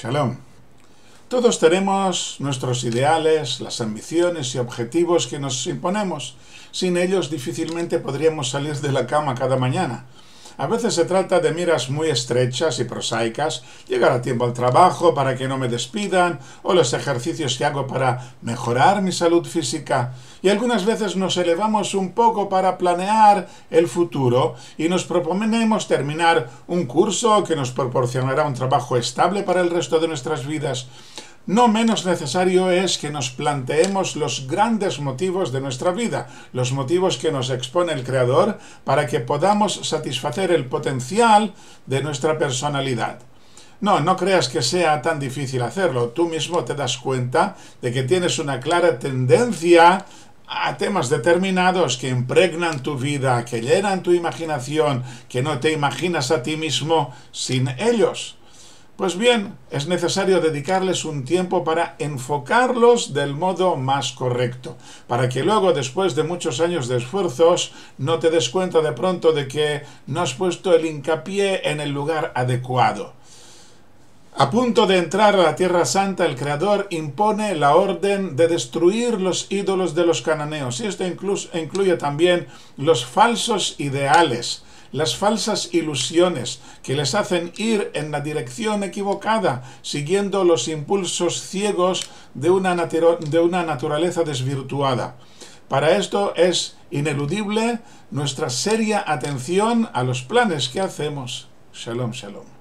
Shalom. Todos tenemos nuestros ideales, las ambiciones y objetivos que nos imponemos. Sin ellos difícilmente podríamos salir de la cama cada mañana. A veces se trata de miras muy estrechas y prosaicas, llegar a tiempo al trabajo para que no me despidan, o los ejercicios que hago para mejorar mi salud física. Y algunas veces nos elevamos un poco para planear el futuro y nos proponemos terminar un curso que nos proporcionará un trabajo estable para el resto de nuestras vidas. No menos necesario es que nos planteemos los grandes motivos de nuestra vida, los motivos que nos expone el Creador para que podamos satisfacer el potencial de nuestra personalidad. No, no creas que sea tan difícil hacerlo. Tú mismo te das cuenta de que tienes una clara tendencia a temas determinados que impregnan tu vida, que llenan tu imaginación, que no te imaginas a ti mismo sin ellos. Pues bien, es necesario dedicarles un tiempo para enfocarlos del modo más correcto, para que luego, después de muchos años de esfuerzos, no te des cuenta de pronto de que no has puesto el hincapié en el lugar adecuado. A punto de entrar a la Tierra Santa, el Creador impone la orden de destruir los ídolos de los cananeos, y esto incluye también los falsos ideales, las falsas ilusiones que les hacen ir en la dirección equivocada, siguiendo los impulsos ciegos de una, de una naturaleza desvirtuada. Para esto es ineludible nuestra seria atención a los planes que hacemos. Shalom, shalom.